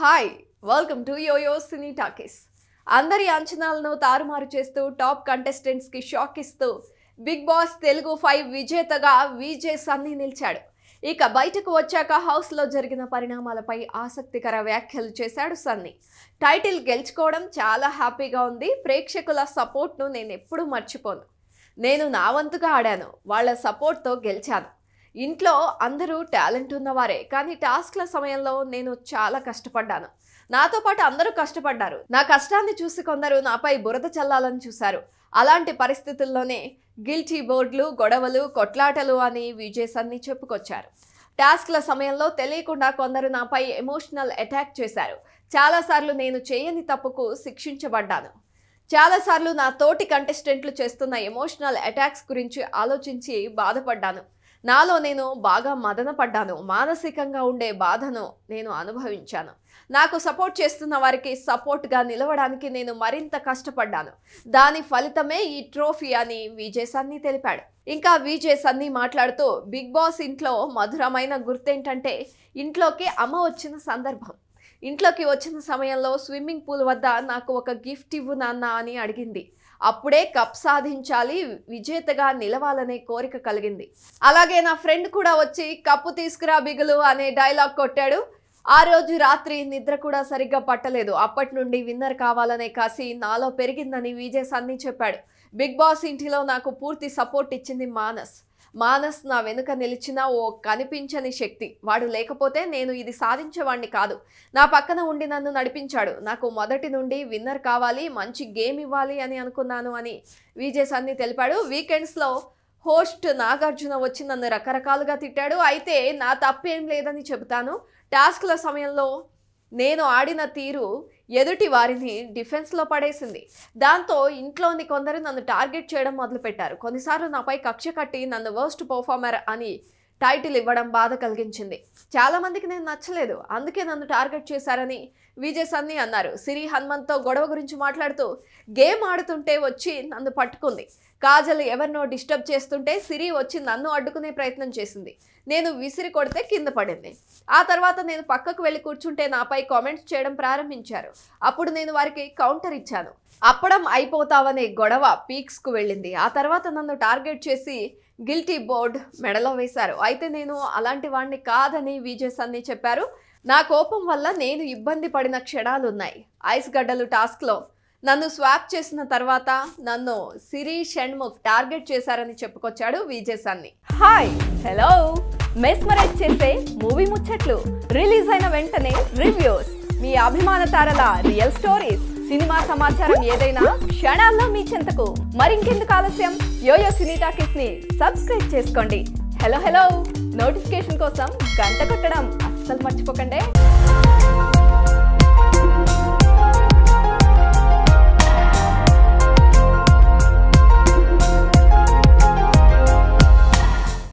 hi welcome to YoYo Cine Talkies అందరి అంచనాలను తారుమారు చేస్తూ టాప్ కంటెస్టెంట్స్కి షాక్ ఇస్తూ బిగ్ బాస్ తెలుగు ఫైవ్ విజేతగా విజే సన్నీ నిలిచాడు ఇక బయటకు వచ్చాక హౌస్లో జరిగిన పరిణామాలపై ఆసక్తికర వ్యాఖ్యలు చేశాడు సన్నీ టైటిల్ గెలుచుకోవడం చాలా హ్యాపీగా ఉంది ప్రేక్షకుల సపోర్ట్ను నేను ఎప్పుడూ మర్చిపోను నేను నా వంతుగా ఆడాను వాళ్ళ సపోర్ట్తో గెలిచాను ఇంట్లో అందరూ టాలెంట్ ఉన్నవారే కానీ టాస్క్ల సమయంలో నేను చాలా కష్టపడ్డాను నాతో పాటు అందరూ కష్టపడ్డారు నా కష్టాన్ని చూసి కొందరు నాపై బురద చల్లాలని చూశారు అలాంటి పరిస్థితుల్లోనే గిల్టీ బోర్డులు గొడవలు కొట్లాటలు అని విజేసాన్ని చెప్పుకొచ్చారు టాస్క్ల సమయంలో తెలియకుండా కొందరు నాపై ఎమోషనల్ అటాక్ చేశారు చాలాసార్లు నేను చేయని తప్పుకు శిక్షించబడ్డాను చాలాసార్లు నా తోటి కంటెస్టెంట్లు చేస్తున్న ఎమోషనల్ అటాక్స్ గురించి ఆలోచించి బాధపడ్డాను నాలో నేను బాగా మదన పడ్డాను మానసికంగా ఉండే బాధను నేను అనుభవించాను నాకు సపోర్ట్ చేస్తున్న వారికి సపోర్ట్గా నిలవడానికి నేను మరింత కష్టపడ్డాను దాని ఫలితమే ఈ ట్రోఫీ అని విజయ్ సన్నీ తెలిపాడు ఇంకా విజయ్ సన్నీ మాట్లాడుతూ బిగ్ బాస్ ఇంట్లో మధురమైన గుర్తేంటంటే ఇంట్లోకి అమ్మ వచ్చిన సందర్భం ఇంట్లోకి వచ్చిన సమయంలో స్విమ్మింగ్ పూల్ వద్ద నాకు ఒక గిఫ్ట్ ఇవ్వు నాన్న అని అడిగింది అప్పుడే కప్ సాధించాలి విజేతగా నిలవాలనే కోరిక కలిగింది అలాగే నా ఫ్రెండ్ కూడా వచ్చి కప్పు తీసుకురా బిగులు అనే డైలాగ్ కొట్టాడు ఆ రోజు రాత్రి నిద్ర కూడా సరిగ్గా పట్టలేదు అప్పటి నుండి విన్నర్ కావాలనే కాసి నాలో పెరిగిందని విజయ్ సన్ని చెప్పాడు బిగ్ బాస్ ఇంటిలో నాకు పూర్తి సపోర్ట్ ఇచ్చింది మానస్ మానస్ నా వెనుక నిలిచిన ఓ కనిపించని శక్తి వాడు లేకపోతే నేను ఇది సాధించేవాణ్ణి కాదు నా పక్కన ఉండి నన్ను నడిపించాడు నాకు మొదటి నుండి విన్నర్ కావాలి మంచి గేమ్ ఇవ్వాలి అని అనుకున్నాను అని విజయ్ సన్ని తెలిపాడు వీకెండ్స్లో హోస్ట్ నాగార్జున వచ్చి నన్ను రకరకాలుగా తిట్టాడు అయితే నా తప్పేం లేదని చెబుతాను టాస్క్ల సమయంలో నేను ఆడిన తీరు ఎదుటి వారిని డిఫెన్స్లో పడేసింది దాంతో ఇంట్లోని కొందరు నన్ను టార్గెట్ చేయడం మొదలుపెట్టారు కొన్నిసార్లు నాపై కక్ష కట్టి నన్ను వర్స్ట్ పర్ఫార్మర్ అని టైటిల్ ఇవ్వడం బాధ కలిగించింది చాలామందికి నేను నచ్చలేదు అందుకే నన్ను టార్గెట్ చేశారని విజయ్ సన్ని అన్నారు సిరి హనుమంత్తో గొడవ గురించి మాట్లాడుతూ గేమ్ ఆడుతుంటే వచ్చి నన్ను పట్టుకుంది కాజల్ ఎవరినో డిస్టర్బ్ చేస్తుంటే సిరి వచ్చి నన్ను అడ్డుకునే ప్రయత్నం చేసింది నేను విసిరి కొడితే కింద పడింది ఆ తర్వాత నేను పక్కకు వెళ్ళి కూర్చుంటే నాపై కామెంట్స్ చేయడం ప్రారంభించారు అప్పుడు నేను వారికి కౌంటర్ ఇచ్చాను అప్పడం అయిపోతావనే గొడవ పీక్స్కు వెళ్ళింది ఆ తర్వాత నన్ను టార్గెట్ చేసి గిల్టీ బోర్డ్ మెడలో వేశారు అయితే నేను అలాంటి వాడిని కాదని వీజెస్ అన్ని చెప్పారు నా కోపం వల్ల నేను ఇబ్బంది పడిన క్షణాలు ఉన్నాయి ఐస్ గడ్డలు టాస్క్లో నన్ను స్వాప్ చేసిన తర్వాత నన్ను సిరి షణ్ముఖ్ టార్గెట్ చేశారని చెప్పుకొచ్చాడు విజయసాన్ని హాయ్ హలో మెస్మరైజ్ చేసే మూవీ ముచ్చట్లు రిలీజ్ అయిన వెంటనే రివ్యూస్ మీ అభిమాన తారల రియల్ స్టోరీస్ సినిమా సమాచారం ఏదైనా క్షణాల్లో మీ చెంతకు మరింకెందుకు ఆలస్యం యోయో సినీ టాకీస్ ని సబ్స్క్రైబ్ చేసుకోండి హలో హలో నోటిఫికేషన్ కోసం గంట కొట్టడం అస్సలు మర్చిపోకండి